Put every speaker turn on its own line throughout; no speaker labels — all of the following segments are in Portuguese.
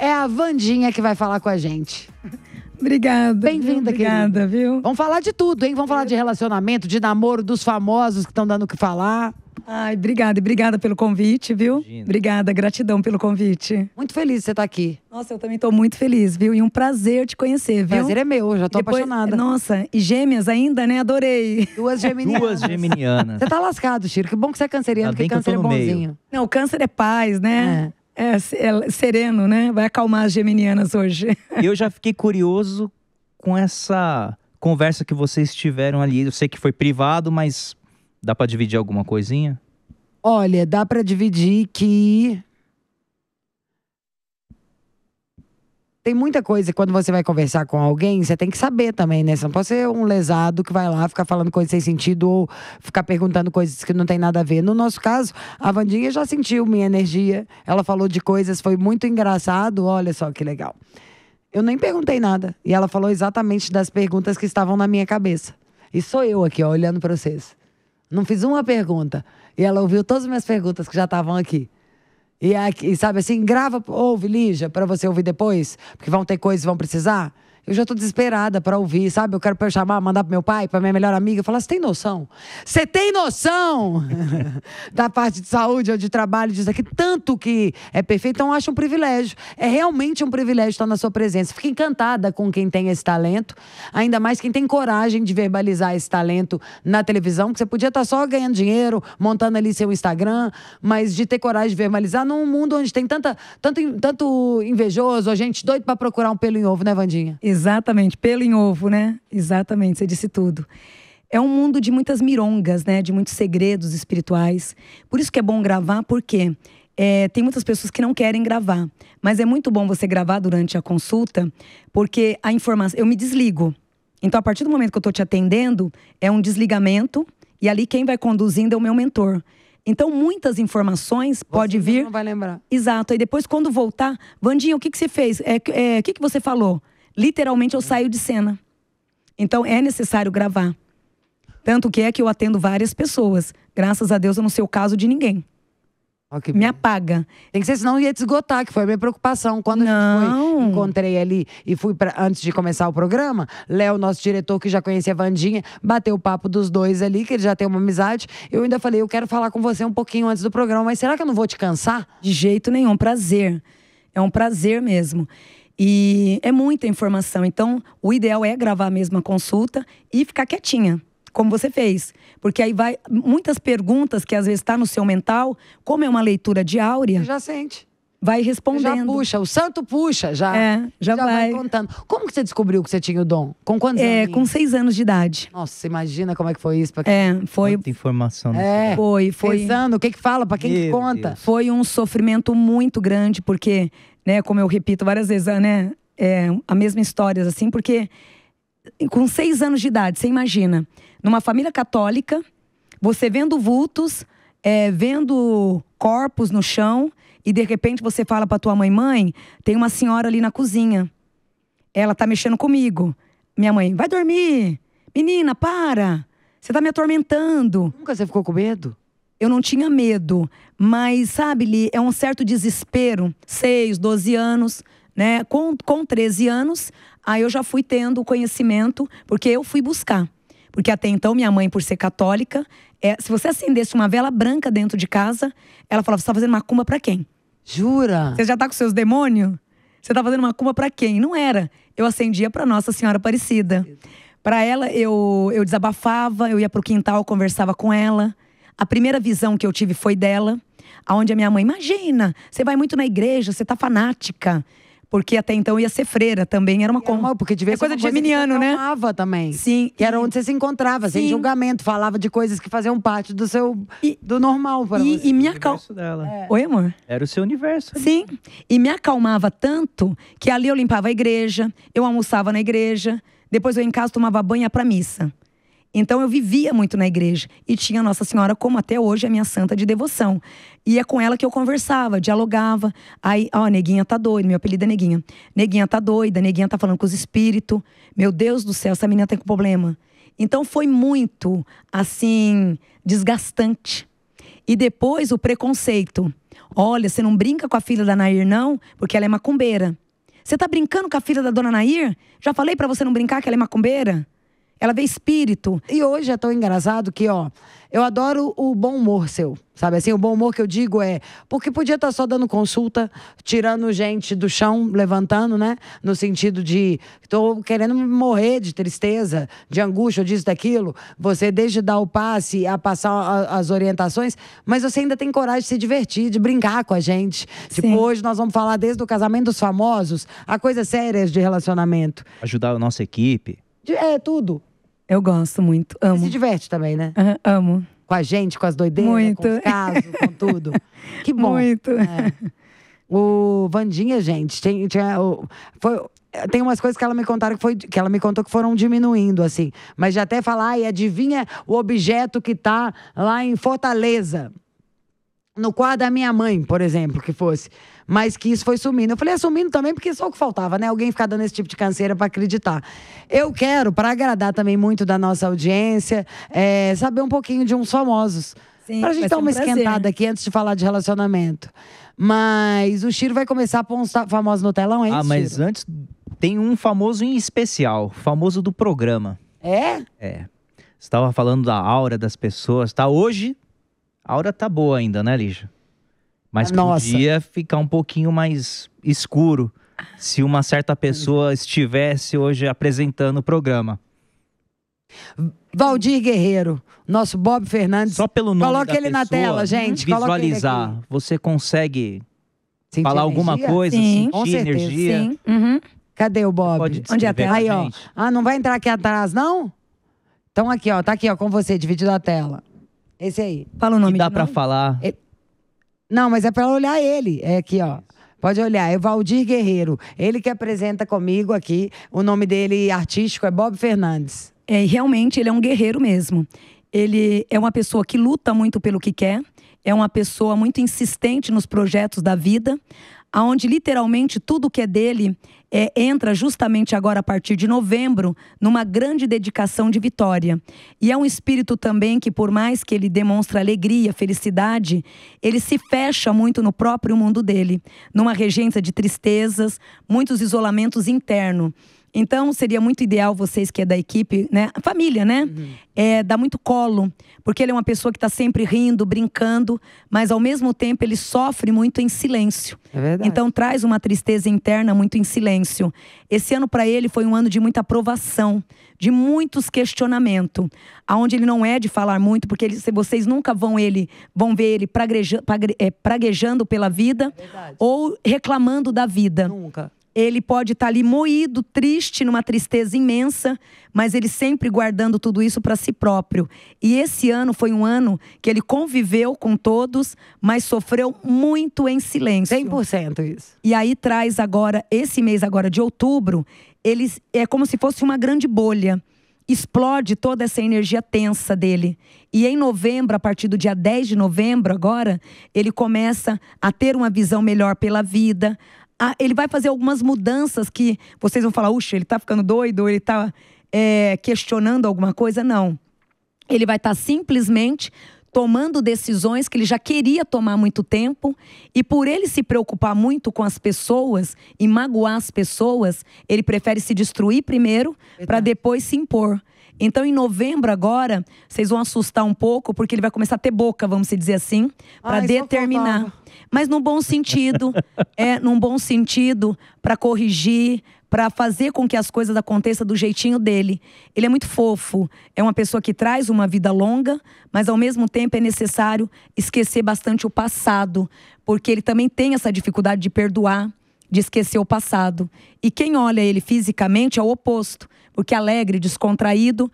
é a Vandinha que vai falar com a gente. Obrigada. Bem-vinda, querida. Obrigada, viu? Vamos falar de tudo, hein? Vamos falar de é. relacionamento, de namoro, dos famosos que estão dando o que falar. Ai, obrigada, obrigada pelo convite, viu? Imagina. Obrigada, gratidão pelo convite. Muito feliz de você estar
aqui. Nossa, eu também estou muito feliz, viu? E um prazer te conhecer, viu? Prazer é meu, já estou apaixonada. Nossa, e gêmeas ainda, né? Adorei. Duas geminianas. Duas geminianas. Você tá lascado, Chiro. Que bom que você é canceriano, porque câncer é bonzinho. Meio. Não, o câncer é paz, né? É. É, é, sereno, né? Vai acalmar as geminianas hoje. Eu já fiquei curioso com essa conversa que vocês tiveram ali. Eu sei que foi privado, mas dá para dividir alguma coisinha?
Olha, dá para dividir que tem muita coisa que quando você vai conversar com alguém, você tem que saber também, né? Você não pode ser um lesado que vai lá ficar falando coisas sem sentido ou ficar perguntando coisas que não tem nada a ver. No nosso caso, a Vandinha já sentiu minha energia. Ela falou de coisas, foi muito engraçado. Olha só que legal. Eu nem perguntei nada. E ela falou exatamente das perguntas que estavam na minha cabeça. E sou eu aqui, ó, olhando para vocês. Não fiz uma pergunta. E ela ouviu todas as minhas perguntas que já estavam aqui. E, é sabe assim, grava, ouve, Lígia, para você ouvir depois, porque vão ter coisas que vão precisar. Eu já tô desesperada para ouvir, sabe? Eu quero pra eu chamar, mandar pro meu pai, pra minha melhor amiga. Falar, ah, você tem noção? Você tem noção da parte de saúde ou de trabalho disso aqui? Tanto que é perfeito. Então, acho um privilégio. É realmente um privilégio estar na sua presença. Fico encantada com quem tem esse talento. Ainda mais quem tem coragem de verbalizar esse talento na televisão. Que você podia estar só ganhando dinheiro, montando ali seu Instagram. Mas de ter coragem de verbalizar num mundo onde tem tanta, tanto, tanto invejoso, gente doido para procurar um pelo em ovo, né, Vandinha? Exato. Exatamente, pelo em ovo, né? Exatamente,
você disse tudo. É um mundo de muitas mirongas, né? De muitos segredos espirituais. Por isso que é bom gravar, porque é, tem muitas pessoas que não querem gravar. Mas é muito bom você gravar durante a consulta, porque a informação. Eu me desligo. Então, a partir do momento que eu estou te atendendo, é um desligamento. E ali quem vai conduzindo é o meu mentor. Então, muitas informações você pode vir. Não vai lembrar. Exato. E depois, quando voltar, Vandinha, o que, que você fez? É, é, o que, que você falou? literalmente eu saio de cena. Então é necessário gravar. Tanto que é que eu atendo várias pessoas. Graças a Deus eu não sei o
caso de ninguém. Me apaga. Tem é que ser, senão ia te esgotar, que foi a minha preocupação. Quando eu encontrei ali e fui pra, antes de começar o programa, Léo, nosso diretor, que já conhecia a Vandinha, bateu o papo dos dois ali, que ele já tem uma amizade. Eu ainda falei, eu quero falar com você um pouquinho antes do programa, mas será que eu não vou te cansar? De jeito nenhum, prazer. É um prazer
mesmo. E é muita informação. Então, o ideal é gravar a mesma consulta e ficar quietinha, como você fez. Porque aí vai muitas perguntas que às vezes está no seu mental, como é uma leitura de áurea. Já sente vai respondendo. Já puxa, o santo
puxa, já. É, já, já vai. vai. contando. Como que você descobriu que você tinha o dom? Com quantos é, anos? Com seis anos de idade. Nossa, imagina como é que foi isso. Pra... É, foi. Muita informação. É, foi, foi.
anos, o que que fala, pra quem que conta? Deus. Foi um sofrimento muito grande, porque, né, como eu repito várias vezes, ah, né, é a mesma história, assim, porque com seis anos de idade, você imagina, numa família católica, você vendo vultos, é, vendo corpos no chão, e de repente você fala para tua mãe, mãe, tem uma senhora ali na cozinha. Ela tá mexendo comigo. Minha mãe, vai dormir. Menina, para. Você tá me atormentando. Nunca você ficou com medo? Eu não tinha medo, mas sabe, Li, é um certo desespero. Seis, doze anos, né? Com, com 13 anos, aí eu já fui tendo o conhecimento, porque eu fui buscar. Porque até então, minha mãe, por ser católica, é, se você acendesse uma vela branca dentro de casa, ela falava: você tá fazendo macumba para quem? Jura? Você já tá com seus demônios? Você tá fazendo macumba para quem? Não era. Eu acendia para Nossa Senhora Aparecida. Para ela, eu, eu desabafava, eu ia pro quintal, conversava com ela. A primeira visão que eu tive foi dela, aonde a minha mãe, imagina, você vai muito na igreja, você tá fanática.
Porque até então ia ser freira também, era uma, era porque devia é coisa de geminiano, né? também. Sim. e... era onde você se encontrava, Sim. sem julgamento, falava de coisas que faziam parte do seu e... do normal para e, você. E me acalmava. É. Oi, amor. Era o seu universo. Ali. Sim. E me acalmava
tanto que ali eu limpava a igreja, eu almoçava na igreja, depois eu em casa tomava banho para missa. Então eu vivia muito na igreja e tinha Nossa Senhora como até hoje a minha santa de devoção. E é com ela que eu conversava, dialogava. Aí, ó, neguinha tá doida, meu apelido é neguinha. Neguinha tá doida, neguinha tá falando com os espíritos. Meu Deus do céu, essa menina tem tá problema. Então foi muito assim desgastante. E depois o preconceito. Olha, você não brinca com a filha da Nair não, porque ela é macumbeira. Você tá brincando com a filha da dona Nair? Já falei para você não brincar que ela é macumbeira?
ela vê espírito. E hoje é tão engraçado que, ó, eu adoro o bom humor seu. Sabe assim, o bom humor que eu digo é porque podia estar tá só dando consulta, tirando gente do chão, levantando, né? No sentido de estou querendo morrer de tristeza, de angústia, disso, daquilo. Você desde dar o passe a passar a, as orientações, mas você ainda tem coragem de se divertir, de brincar com a gente. Tipo, Sim. Tipo, hoje nós vamos falar desde o casamento dos famosos, a coisas sérias de relacionamento.
Ajudar a nossa equipe.
é, tudo. Eu gosto muito, amo. se diverte também, né? Uhum, amo. Com a gente, com as doideiras, muito. com os casos, com tudo. Que bom. Muito. É. O Vandinha, gente, tem, tinha, foi, tem umas coisas que ela me contaram que, foi, que ela me contou que foram diminuindo, assim. Mas já até falar, e adivinha o objeto que está lá em Fortaleza no quadro da minha mãe, por exemplo, que fosse. Mas que isso foi sumindo. Eu falei, é sumindo também, porque só o que faltava, né? Alguém ficar dando esse tipo de canseira para acreditar. Eu quero, para agradar também muito da nossa audiência, é, saber um pouquinho de uns famosos. Sim, pra gente dar uma um esquentada aqui antes de falar de relacionamento. Mas o Chiro vai começar por uns famosos no telão, hein? Ah, Chiro? mas
antes tem um famoso em especial, famoso do programa. É? É. Estava falando da aura das pessoas, tá? Hoje a hora tá boa ainda, né, Lígia? Mas ah, Nossa. podia ficar um pouquinho mais escuro se uma certa pessoa estivesse hoje apresentando o programa.
Valdir Guerreiro, nosso Bob Fernandes. Só pelo nome Coloca da ele pessoa, na tela, gente. Visualizar. Você consegue sentir falar energia? alguma coisa, Sim. sentir Com certeza. energia. Sim. Uhum. Cadê o Bob? Pode Onde é a Aí, ó. Ah, não vai entrar aqui atrás, não? Então aqui, ó. Tá aqui, ó, com você, dividido a tela. Esse aí. Fala o nome. Que dá para falar. É... Não, mas é para olhar ele. É aqui, ó. Pode olhar, é Valdir Guerreiro. Ele que apresenta comigo aqui. O nome dele artístico é Bob Fernandes. É, realmente ele é um guerreiro mesmo. Ele é uma pessoa que luta muito pelo que quer,
é uma pessoa muito insistente nos projetos da vida aonde literalmente tudo que é dele é, entra justamente agora a partir de novembro numa grande dedicação de vitória. E é um espírito também que, por mais que ele demonstre alegria, felicidade, ele se fecha muito no próprio mundo dele, numa regência de tristezas, muitos isolamentos internos. Então, seria muito ideal vocês que é da equipe, né? família, né? Uhum. É, dá muito colo, porque ele é uma pessoa que está sempre rindo, brincando, mas ao mesmo tempo ele sofre muito em silêncio. É verdade. Então, traz uma tristeza interna muito em silêncio. Esse ano para ele foi um ano de muita aprovação, de muitos questionamentos, aonde ele não é de falar muito, porque ele, se vocês nunca vão ele, vão ver ele pragueja, prague, é, praguejando pela vida é ou reclamando da vida. Nunca. Ele pode estar tá ali moído, triste, numa tristeza imensa, mas ele sempre guardando tudo isso para si próprio. E esse ano foi um ano que ele conviveu com todos, mas sofreu muito em silêncio. 100% isso. E aí traz agora, esse mês agora de outubro, ele é como se fosse uma grande bolha explode toda essa energia tensa dele. E em novembro, a partir do dia 10 de novembro, agora, ele começa a ter uma visão melhor pela vida, a, ele vai fazer algumas mudanças que vocês vão falar, uxa, ele tá ficando doido, ele tá é, questionando alguma coisa. Não. Ele vai estar tá simplesmente tomando decisões que ele já queria tomar há muito tempo. E por ele se preocupar muito com as pessoas e magoar as pessoas, ele prefere se destruir primeiro para depois se impor. Então, em novembro agora, vocês vão assustar um pouco, porque ele vai começar a ter boca, vamos dizer assim, para determinar. Mas num bom sentido, é, num bom sentido, para corrigir, para fazer com que as coisas aconteçam do jeitinho dele. Ele é muito fofo, é uma pessoa que traz uma vida longa, mas ao mesmo tempo é necessário esquecer bastante o passado, porque ele também tem essa dificuldade de perdoar de esquecer o passado. E quem olha ele fisicamente é o oposto, porque alegre, descontraído,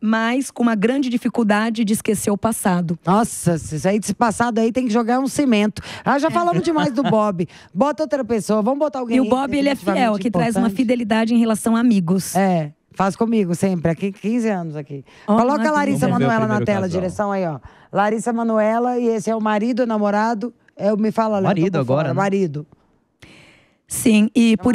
mas com uma grande dificuldade de esquecer o passado. Nossa, esse passado aí tem que jogar um cimento. Ah, já é. falamos demais do Bob. Bota outra pessoa, vamos botar alguém. E o Bob, ele é fiel, que importante. traz uma fidelidade em relação a amigos. É, faz comigo sempre, aqui 15 anos aqui. Oh, Coloca a Larissa Manuela na tela, casal. direção aí, ó. Larissa Manuela, e esse é o marido, o namorado. É o me fala, Larissa. Marido agora. Né? Marido. Sim,
e, é por,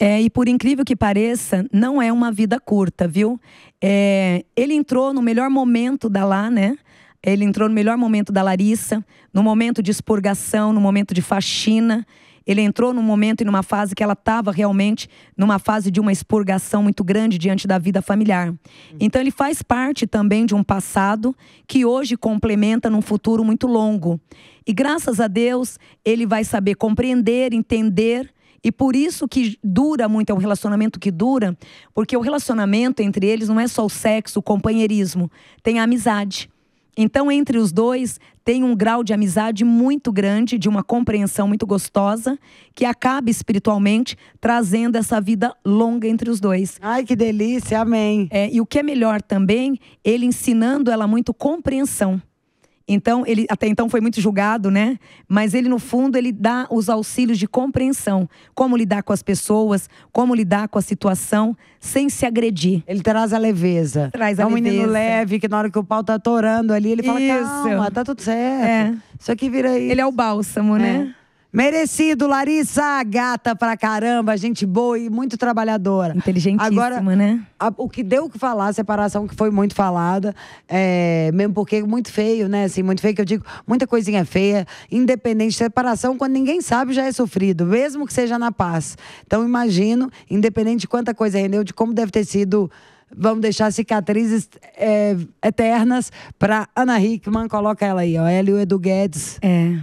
é, e por incrível que pareça, não é uma vida curta, viu? É, ele entrou no melhor momento da Lá, né? Ele entrou no melhor momento da Larissa, no momento de expurgação, no momento de faxina. Ele entrou num momento e numa fase que ela estava realmente numa fase de uma expurgação muito grande diante da vida familiar. Uhum. Então ele faz parte também de um passado que hoje complementa num futuro muito longo. E graças a Deus, ele vai saber compreender, entender e por isso que dura muito, é um relacionamento que dura, porque o relacionamento entre eles não é só o sexo, o companheirismo, tem a amizade. Então, entre os dois, tem um grau de amizade muito grande, de uma compreensão muito gostosa, que acaba espiritualmente trazendo essa vida longa entre os dois. Ai, que delícia, amém. É, e o que é melhor também, ele ensinando ela muito compreensão. Então, ele até então foi muito julgado, né? Mas ele, no fundo, ele dá os auxílios de compreensão. Como lidar com as pessoas, como lidar com a situação, sem se agredir. Ele traz a leveza.
Traz a é um leveza. menino leve, que na hora que o pau tá atorando ali, ele fala, Isso. calma, tá tudo certo. É. Isso aqui vira isso. Ele é o bálsamo, né? é. né? Merecido, Larissa, gata pra caramba, gente boa e muito trabalhadora. Inteligentíssima, Agora, né? A, o que deu o que falar, a separação que foi muito falada, é, mesmo porque muito feio, né? Assim, muito feio que eu digo, muita coisinha feia, independente. de Separação, quando ninguém sabe, já é sofrido, mesmo que seja na paz. Então, imagino, independente de quanta coisa rendeu, de como deve ter sido vamos deixar cicatrizes é, eternas para Ana Hickman. Coloca ela aí, ó. Ela e o Edu Guedes. É.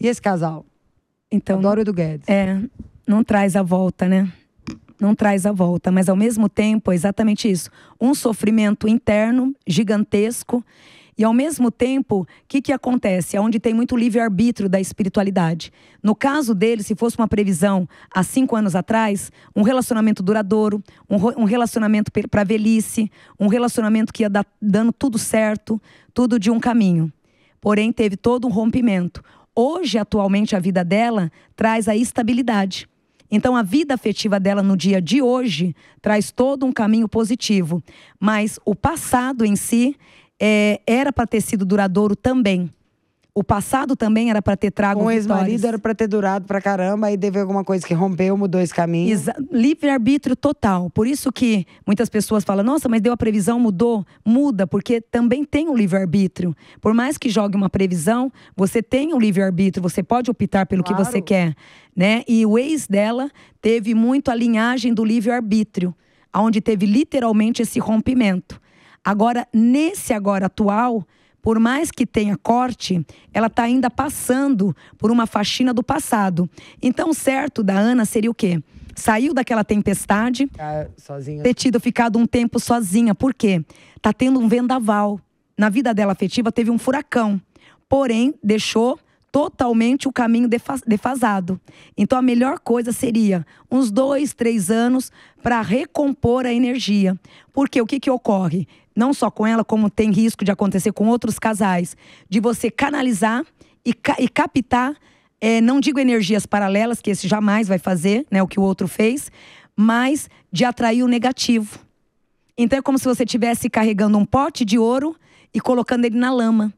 E esse casal? Então, Adoro do Guedes. É, não traz a
volta, né? Não traz a volta, mas ao mesmo tempo é exatamente isso. Um sofrimento interno gigantesco e ao mesmo tempo, o que, que acontece? É onde tem muito livre-arbítrio da espiritualidade. No caso dele, se fosse uma previsão há cinco anos atrás, um relacionamento duradouro, um, um relacionamento para velhice, um relacionamento que ia dar, dando tudo certo, tudo de um caminho. Porém, teve todo um rompimento. Hoje, atualmente, a vida dela traz a estabilidade. Então, a vida afetiva dela no dia de hoje traz todo um caminho positivo. Mas o passado em si é, era para ter sido duradouro também o passado também era para ter trago um ex-marido era
para ter durado para caramba e teve alguma coisa que rompeu, mudou esse caminho. Exa
livre arbítrio total. Por isso que muitas pessoas falam: "Nossa, mas deu a previsão, mudou". Muda, porque também tem o livre arbítrio. Por mais que jogue uma previsão, você tem o livre arbítrio, você pode optar pelo claro. que você quer, né? E o ex dela teve muito a linhagem do livre arbítrio, aonde teve literalmente esse rompimento. Agora, nesse agora atual, por mais que tenha corte, ela está ainda passando por uma faxina do passado. Então, certo da Ana seria o quê? Saiu daquela tempestade, sozinha, ter tido ficado um tempo sozinha. Por quê? Tá tendo um vendaval. Na vida dela afetiva teve um furacão. Porém, deixou totalmente o caminho defasado. Então, a melhor coisa seria uns dois, três anos para recompor a energia. Porque o que, que ocorre? não só com ela, como tem risco de acontecer com outros casais, de você canalizar e, ca e captar, é, não digo energias paralelas, que esse jamais vai fazer, né, o que o outro fez, mas de atrair o negativo. Então é como se você estivesse carregando um pote de ouro e colocando ele na lama.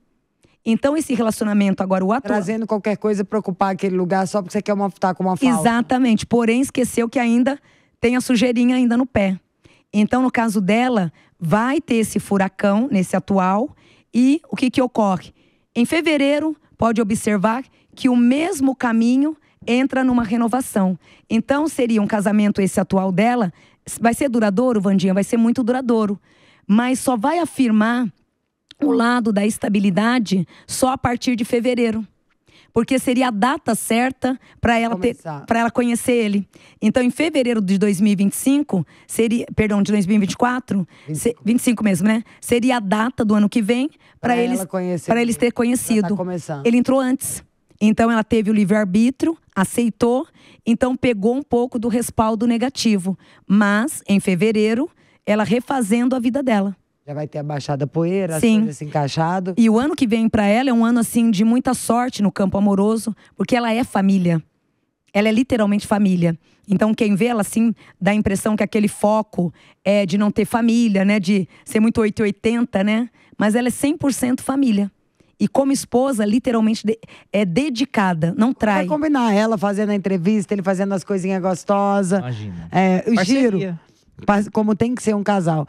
Então, esse relacionamento agora, o atual.
Trazendo qualquer coisa para ocupar aquele lugar só porque você quer uma, tá
com uma falta. Exatamente. Porém, esqueceu que ainda tem a sujeirinha ainda no pé. Então, no caso dela, vai ter esse furacão nesse atual e o que, que ocorre? Em fevereiro, pode observar que o mesmo caminho entra numa renovação. Então, seria um casamento esse atual dela. Vai ser duradouro, Vandinha? Vai ser muito duradouro. Mas só vai afirmar o lado da estabilidade só a partir de fevereiro porque seria a data certa para ela, ter, ela conhecer ele. Então, em fevereiro de 2025, seria, perdão, de 2024, 25, se, 25 mesmo, né? Seria a data do ano que vem para eles, eles ter conhecido. Tá ele entrou antes. Então ela teve o livre-arbítrio, aceitou, então pegou um pouco do respaldo negativo. Mas, em fevereiro, ela refazendo a vida dela.
Já vai ter abaixado a poeira, Sim. as coisas se encaixado. E
o ano que vem para ela é um ano assim de muita sorte no campo amoroso, porque ela é família. Ela é literalmente família. Então quem vê ela assim dá a impressão que aquele foco é de não ter família, né, de ser muito 880, né? Mas ela é 100% família. E como esposa, literalmente
de, é dedicada, não trai. Vai combinar ela fazendo a entrevista, ele fazendo as coisinhas gostosas. Imagina. É, o Parceria. giro como tem que ser um casal.